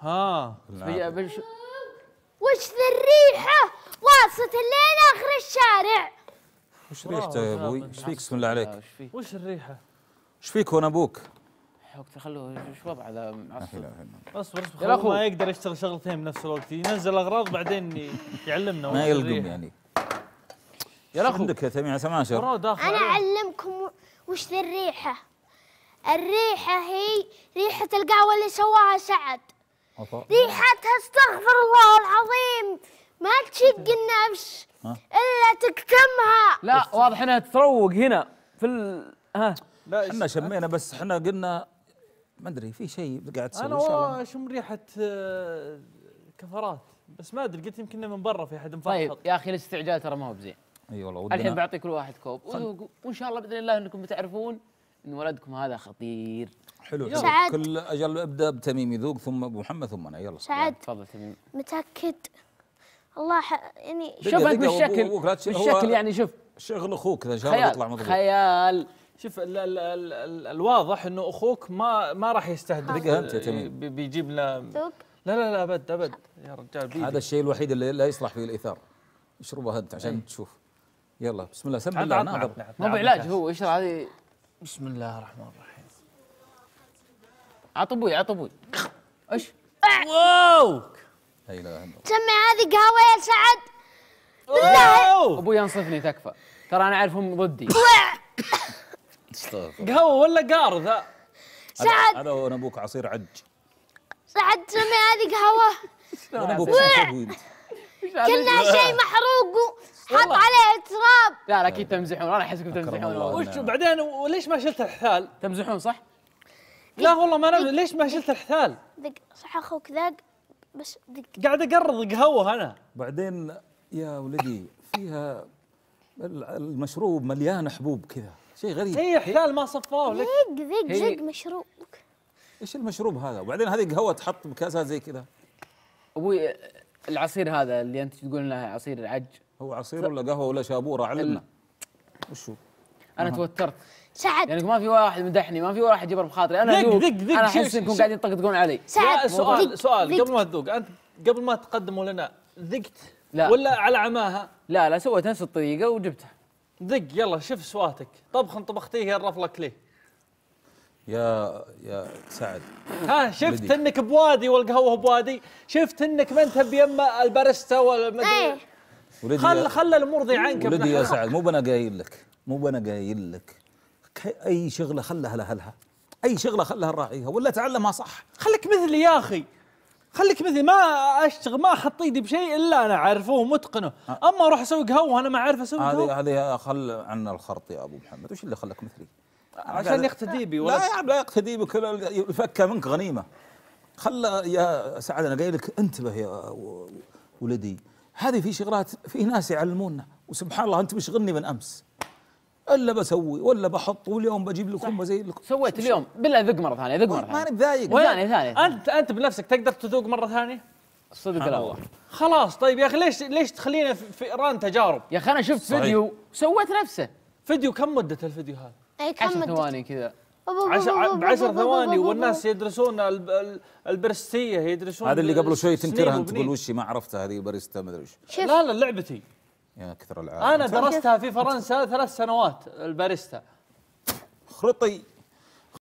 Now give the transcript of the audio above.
ها بلش وش ذا الريحة واصلة لين آخر الشارع وش ريحته يا ابوي؟ ايش فيك بسم الله عليك؟ آه، وش الريحة؟ ايش فيك وانا ابوك؟ وقت خلوه ايش وضع ذا معصب اصبر اصبر ما يقدر يشتغل شغلتين بنفس الوقت ينزل اغراض بعدين يعلمنا ما يلقم يعني يا اخو عندك يا تميم عسى ما انا اعلمكم وش ذي الريحه الريحه هي ريحه القهوه اللي سواها سعد ريحتها استغفر الله العظيم ما تشق طيب. النفس الا تكتمها لا واضح انها تروق هنا في ال... ها لا احنا شمينا بس احنا قلنا ما ادري في شيء قاعد تسوي انا والله اشم ريحه آه، كفرات بس ما ادري قلت يمكن من برا في احد مفحط طيب يا اخي الاستعجال ترى ما هو بزين اي أيوة والله الحين بعطي كل واحد كوب وان شاء الله باذن الله انكم بتعرفون ان ولدكم هذا خطير حلو سعد كل اجل ابدا بتميم يذوق ثم ابو محمد ثم انا يلا سعد تفضل تميم متاكد الله ح... يعني شوف انت بالشكل بالشكل يعني شوف شغل اخوك اذا شاء يطلع مضبوط خيال شوف الـ الـ الـ الـ الواضح انه اخوك ما ما راح يستهدف دقيقه انت يا تميم بيجيب لنا لا لا لا ابد ابد يا رجال بيدي. هذا الشيء الوحيد اللي لا يصلح فيه الايثار اشربها انت عشان أي. تشوف يلا بسم الله سم الله ناظر مو بعلاج هو ايش هذه بسم الله الرحمن الرحيم عطبوي عطبوي ايش؟ واو لا اله الا الله هذه قهوه يا سعد بالله ابوي ينصفني تكفى ترى انا اعرفهم ضدي قهوه ولا قار ذا سعد هذا وانا ابوك عصير عج سعد سمع هذه قهوه انا ابوك كلها شيء محروق وحط عليه تراب لا لا اكيد تمزحون انا احسكم تمزحون وش وبعدين وليش ما شلت الحثال؟ تمزحون صح؟ لا والله ما نبي ليش ما شلت الحثال؟ دق صح اخوك ذاق بس دق قاعد اقرض قهوه انا بعدين يا ولدي فيها المشروب مليان حبوب كذا شيء غريب هي إيه، حلال ما صفاه لك دق دق زق مشروبك ايش المشروب هذا وبعدين هذه قهوه تحط بكاسات زي كذا ابوي العصير هذا اللي انت تقول له عصير العج هو عصير ولا قهوه ولا شابوره علمنا وشو انا توترت سعد يعني ما في واحد مدحني ما في واحد جبر بخاطري انا ذق ذق ذق انا احس انكم قاعدين تطقطقون علي سعد سؤال دق سؤال دق قبل ما تذوق انت قبل ما تقدموا لنا ذقت لا ولا على عماها لا لا سويت نفس الطريقه وجبتها ذق يلا شوف سواتك طبخ طبختيه يرف لك ليه يا يا سعد ها شفت بدي. انك بوادي والقهوه بوادي شفت انك ما انت بيما الباريستا ولا ايه خل خل الامور ذي عنك ولدي يا سعد مو بنا قايل لك مو انا قايل لك اي شغله خلها لاهلها اي شغله خلها لراعيها ولا تعلمها صح خليك مثلي يا اخي خليك مثلي ما اشتغل ما احط طيب ايدي بشيء الا انا اعرفه ومتقنه أه اما اروح اسوي قهوه وانا ما اعرف اسوي قهوه هذه هذه خل عنا الخرط يا ابو محمد وش اللي خلاك مثلي عشان يقتدي بي لا لا لا يقتدي بك يفكه منك غنيمه خل يا سعد انا قايل لك انتبه يا ولدي هذه في شغلات في ناس يعلمونا وسبحان الله انت مشغلني من امس الا بسوي ولا بحط واليوم بجيب لكم زي لكم سويت اليوم بالله ذق مره ثانيه ذق مره ثانيه ماني متضايق ثانيه ثانيه انت انت بنفسك تقدر تذوق مره ثانيه صدق لا والله خلاص طيب يا اخي ليش ليش تخلينا في فئران تجارب يا اخي انا شفت صحيح. فيديو سويت نفسه فيديو كم مدة الفيديو هذا؟ اي كم 10 ثواني كذا بعشر ثواني والناس يدرسون البرستيه يدرسون هذا اللي قبل شوي تنكرها انت تقول وش ما عرفتها هذه باريستا ما ادري وش لا لا لعبتي يا كثر العالم انا درستها في فرنسا ثلاث سنوات الباريستا خرطي